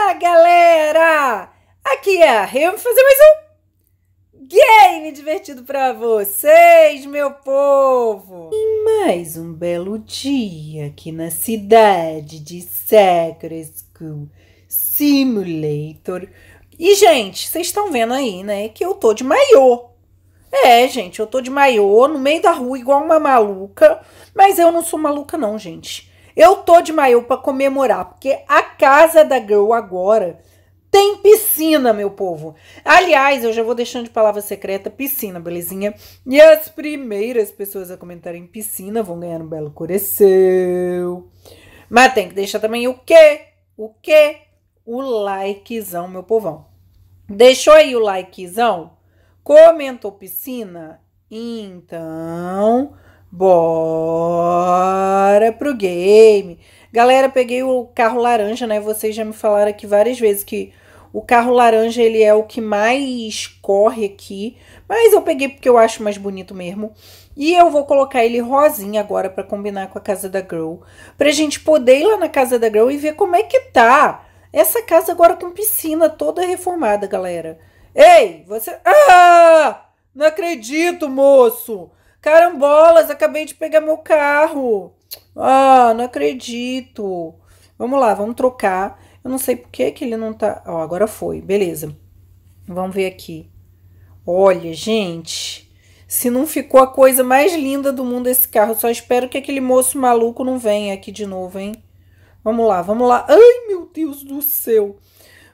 Olá, ah, galera! Aqui é a Remo fazer mais um game divertido para vocês, meu povo! E mais um belo dia aqui na cidade de Sacred School Simulator. E, gente, vocês estão vendo aí, né, que eu tô de maiô. É, gente, eu tô de maiô no meio da rua igual uma maluca, mas eu não sou maluca não, gente. Eu tô de maio para comemorar, porque a casa da Girl agora tem piscina, meu povo. Aliás, eu já vou deixando de palavra secreta piscina, belezinha? E as primeiras pessoas a comentarem piscina vão ganhar um belo coração. Mas tem que deixar também o quê? O quê? O likezão, meu povão. Deixou aí o likezão? Comentou piscina? Então, Bora pro game! Galera, peguei o carro laranja, né? Vocês já me falaram aqui várias vezes que o carro laranja ele é o que mais corre aqui, mas eu peguei porque eu acho mais bonito mesmo. E eu vou colocar ele rosinha agora para combinar com a casa da Girl, pra gente poder ir lá na casa da Girl e ver como é que tá essa casa agora com piscina toda reformada, galera. Ei, você Ah! Não acredito, moço. Carambolas, acabei de pegar meu carro. Ah, não acredito. Vamos lá, vamos trocar. Eu não sei por que que ele não tá... Ó, agora foi, beleza. Vamos ver aqui. Olha, gente, se não ficou a coisa mais linda do mundo esse carro. Só espero que aquele moço maluco não venha aqui de novo, hein? Vamos lá, vamos lá. Ai, meu Deus do céu.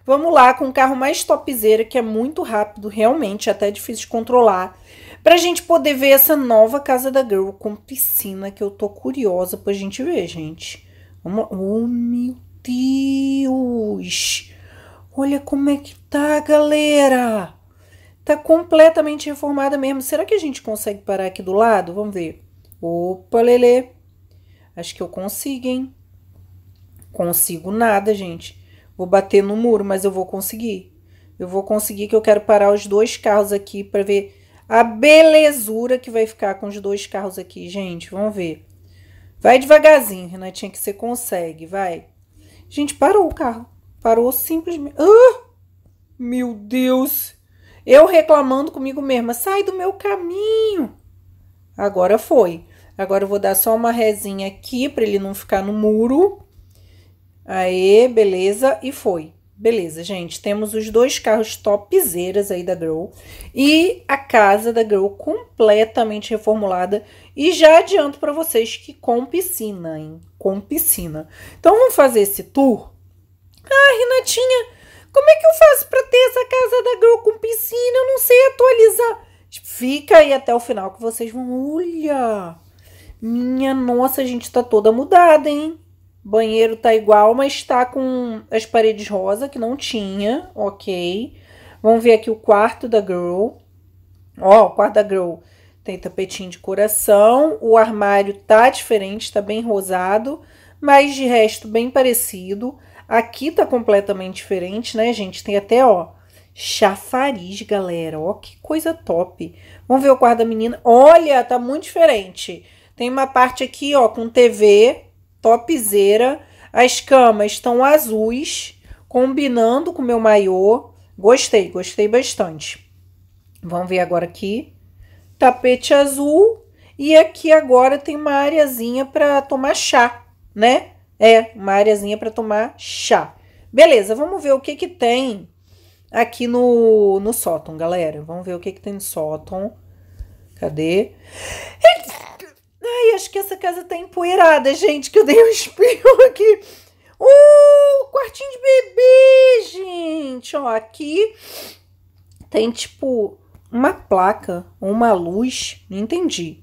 Vamos lá com o carro mais topzeira, que é muito rápido, realmente, até difícil de controlar pra gente poder ver essa nova casa da Girl com piscina que eu tô curiosa pra gente ver, gente. Vamos lá. Oh, meu Deus! Olha como é que tá, galera! Tá completamente reformada mesmo. Será que a gente consegue parar aqui do lado? Vamos ver. Opa, Lele! Acho que eu consigo, hein? Consigo nada, gente. Vou bater no muro, mas eu vou conseguir. Eu vou conseguir que eu quero parar os dois carros aqui para ver a belezura que vai ficar com os dois carros aqui, gente. Vamos ver. Vai devagarzinho, Renatinha, que você consegue, vai. Gente, parou o carro. Parou simplesmente. Ah! Meu Deus! Eu reclamando comigo mesma. Sai do meu caminho! Agora foi. Agora eu vou dar só uma resinha aqui para ele não ficar no muro. Aê, beleza. E foi. Beleza, gente, temos os dois carros topzeiras aí da Grow e a casa da Grow completamente reformulada e já adianto para vocês que com piscina, hein? Com piscina. Então vamos fazer esse tour? Ah, Renatinha, como é que eu faço para ter essa casa da Grow com piscina? Eu não sei atualizar. Fica aí até o final que vocês vão, olha. Minha nossa, a gente tá toda mudada, hein? Banheiro tá igual, mas está com as paredes rosa, que não tinha, ok. Vamos ver aqui o quarto da Girl. Ó, o quarto da Girl tem tapetinho de coração. O armário tá diferente, tá bem rosado, mas de resto bem parecido. Aqui tá completamente diferente, né, gente? Tem até, ó, chafariz, galera. Ó, que coisa top. Vamos ver o quarto da menina. Olha, tá muito diferente. Tem uma parte aqui, ó, com TV, topzera. As camas estão azuis, combinando com o meu maiô. Gostei, gostei bastante. Vamos ver agora aqui. Tapete azul. E aqui agora tem uma areazinha para tomar chá, né? É, uma areazinha para tomar chá. Beleza, vamos ver o que que tem aqui no, no sótão, galera. Vamos ver o que que tem no sótão. Cadê? It's Ai, acho que essa casa tá empoeirada, gente, que eu dei um espirro aqui. Uh, quartinho de bebê, gente. Ó, aqui tem tipo uma placa, uma luz, não entendi.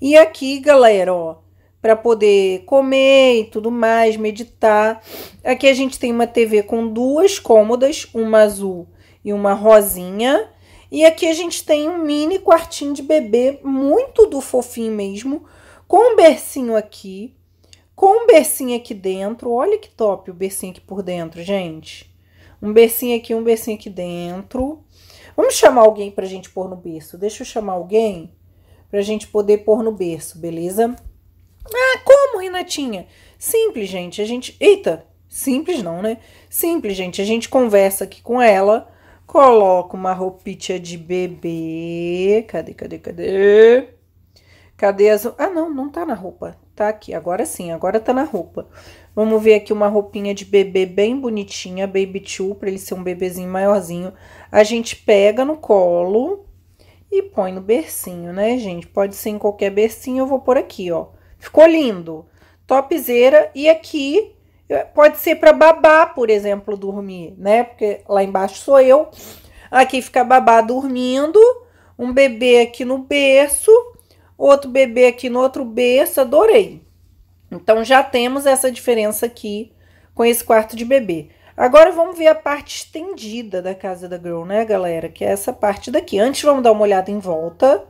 E aqui, galera, ó, para poder comer e tudo mais, meditar. Aqui a gente tem uma TV com duas cômodas, uma azul e uma rosinha. E aqui a gente tem um mini quartinho de bebê, muito do fofinho mesmo, com um bercinho aqui, com um bercinho aqui dentro. Olha que top o bercinho aqui por dentro, gente. Um bercinho aqui, um bercinho aqui dentro. Vamos chamar alguém pra gente pôr no berço. Deixa eu chamar alguém pra gente poder pôr no berço, beleza? Ah, como, Renatinha? Simples, gente. A gente... Eita! Simples não, né? Simples, gente. A gente conversa aqui com ela Coloco uma roupinha de bebê. Cadê, cadê, cadê? Cadê as... Ah, não, não tá na roupa. Tá aqui, agora sim, agora tá na roupa. Vamos ver aqui uma roupinha de bebê bem bonitinha, baby two, pra ele ser um bebezinho maiorzinho. A gente pega no colo e põe no bercinho, né, gente? Pode ser em qualquer bercinho, eu vou por aqui, ó. Ficou lindo. Topzera, E aqui é, pode ser para babá, por exemplo, dormir, né? Porque lá embaixo sou eu. Aqui fica babá dormindo, um bebê aqui no berço, outro bebê aqui no outro berço, adorei. Então já temos essa diferença aqui com esse quarto de bebê. Agora vamos ver a parte estendida da casa da girl, né, galera? Que é essa parte daqui. Antes vamos dar uma olhada em volta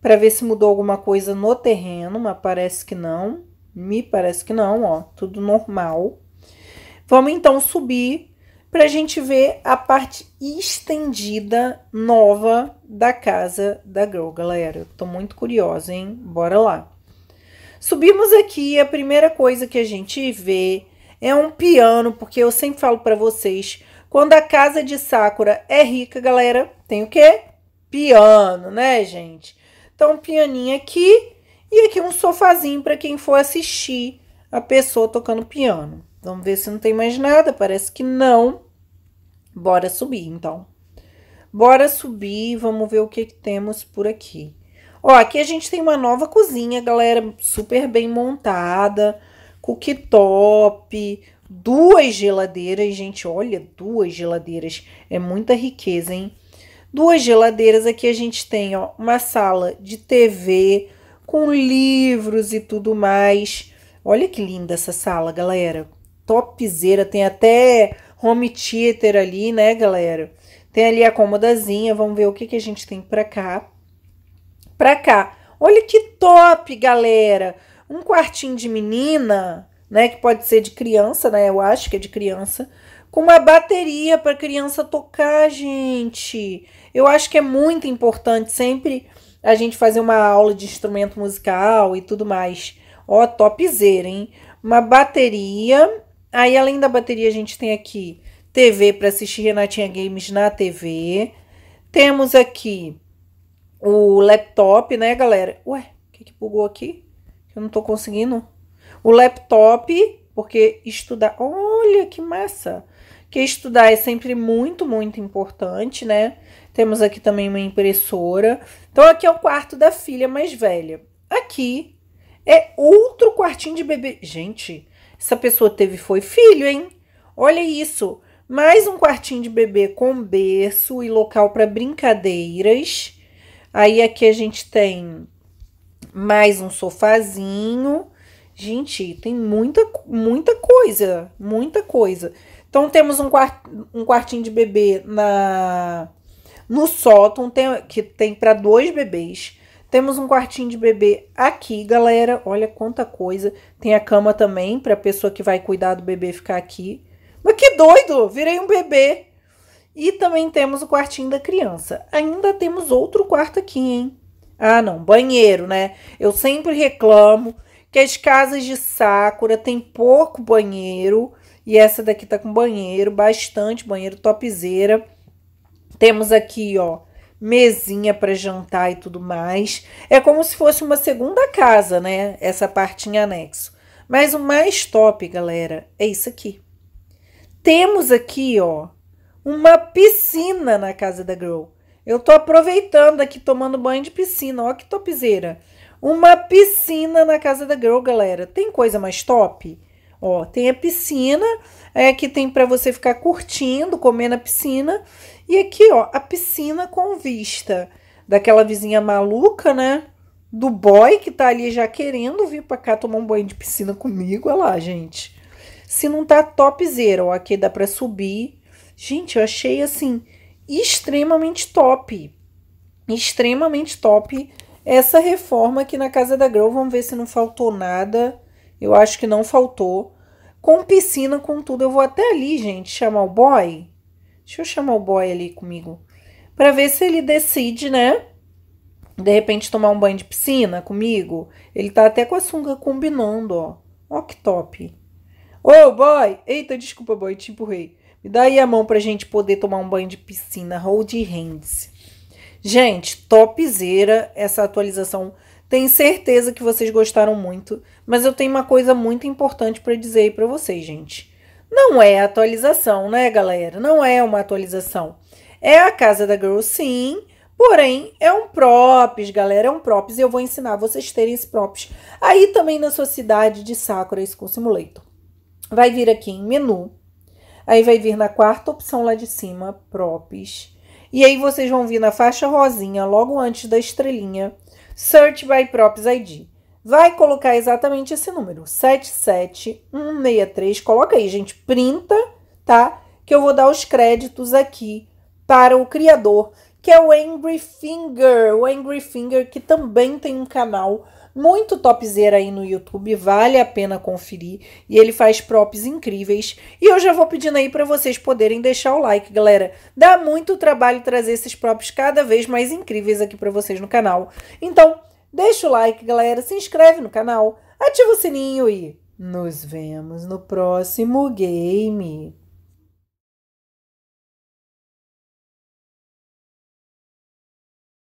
para ver se mudou alguma coisa no terreno, mas parece que não. Me parece que não, ó, tudo normal. Vamos então subir para a gente ver a parte estendida nova da casa da Girl, galera. tô muito curiosa, hein? Bora lá. Subimos aqui, a primeira coisa que a gente vê é um piano, porque eu sempre falo para vocês, quando a casa de Sakura é rica, galera, tem o quê? Piano, né, gente? Então, um pianinho aqui e aqui um sofazinho para quem for assistir a pessoa tocando piano. Vamos ver se não tem mais nada, parece que não. Bora subir, então. Bora subir, vamos ver o que, que temos por aqui. Ó, aqui a gente tem uma nova cozinha, galera, super bem montada, cooktop, duas geladeiras, gente, olha, duas geladeiras, é muita riqueza, hein? Duas geladeiras, aqui a gente tem, ó, uma sala de TV, com livros e tudo mais. Olha que linda essa sala, galera. Topzera, tem até home theater ali, né, galera? Tem ali a comodazinha. vamos ver o que, que a gente tem pra cá. Pra cá. Olha que top, galera! Um quartinho de menina, né, que pode ser de criança, né, eu acho que é de criança, com uma bateria pra criança tocar, gente. Eu acho que é muito importante sempre a gente fazer uma aula de instrumento musical e tudo mais. Ó, topzera, hein? Uma bateria. Aí, além da bateria, a gente tem aqui TV para assistir Renatinha Games na TV. Temos aqui o laptop, né, galera? Ué, o que, que bugou aqui? Eu não tô conseguindo. O laptop, porque estudar. Olha que massa! que estudar é sempre muito, muito importante, né? Temos aqui também uma impressora. Então, aqui é o quarto da filha mais velha. Aqui é outro quartinho de bebê. Gente, essa pessoa teve foi filho, hein? Olha isso. Mais um quartinho de bebê com berço e local para brincadeiras. Aí aqui a gente tem mais um sofazinho. Gente, tem muita, muita coisa, muita coisa. Então temos um, quart um quartinho de bebê na no sótão, tem, que tem para dois bebês. Temos um quartinho de bebê aqui, galera. Olha quanta coisa. Tem a cama também para a pessoa que vai cuidar do bebê ficar aqui. Mas que doido! Virei um bebê. E também temos o quartinho da criança. Ainda temos outro quarto aqui, hein? Ah, não, banheiro, né? Eu sempre reclamo que as casas de Sakura tem pouco banheiro e essa daqui tá com banheiro, bastante banheiro, topzeira. Temos aqui, ó, mesinha para jantar e tudo mais. É como se fosse uma segunda casa, né? Essa parte em anexo. Mas o mais top, galera, é isso aqui. Temos aqui, ó, uma piscina na casa da Girl. Eu tô aproveitando aqui, tomando banho de piscina. Ó que topzeira. Uma piscina na casa da Girl, galera. Tem coisa mais top? Ó, tem a piscina, é que tem para você ficar curtindo, comendo a piscina. E aqui, ó, a piscina com vista daquela vizinha maluca, né? Do boy que tá ali já querendo vir para cá tomar um banho de piscina comigo. Olha lá, gente. Se não tá topzera, ó, aqui dá para subir. Gente, eu achei assim extremamente top. Extremamente top essa reforma aqui na casa da Girl. Vamos ver se não faltou nada. Eu acho que não faltou. Com piscina, com tudo. Eu vou até ali, gente, chamar o boy. Deixa eu chamar o boy ali comigo. Para ver se ele decide, né? De repente tomar um banho de piscina comigo. Ele tá até com a sunga combinando, ó. Ó que top. Ô, boy! Eita, desculpa, boy, te empurrei. Me dá aí a mão pra gente poder tomar um banho de piscina. Hold hands. Gente, topzera essa atualização tenho certeza que vocês gostaram muito, mas eu tenho uma coisa muito importante para dizer aí para vocês, gente. Não é atualização, né, galera? Não é uma atualização. É a casa da Girl, sim, porém é um props, galera. É um props e eu vou ensinar vocês terem esse props aí também na sua cidade de Sakura School Simulator. Vai vir aqui em menu, aí vai vir na quarta opção lá de cima, props. E aí vocês vão vir na faixa rosinha, logo antes da estrelinha, Search by Props ID. Vai colocar exatamente esse número, 77163. Coloca aí, gente, printa, tá? Que eu vou dar os créditos aqui para o criador, que é o Angry Finger. O Angry Finger, que também tem um canal muito topzera aí no YouTube, vale a pena conferir. E ele faz props incríveis. E eu já vou pedindo aí para vocês poderem deixar o like, galera. Dá muito trabalho trazer esses props cada vez mais incríveis aqui para vocês no canal. Então, deixa o like, galera, se inscreve no canal, ativa o sininho e nos vemos no próximo game.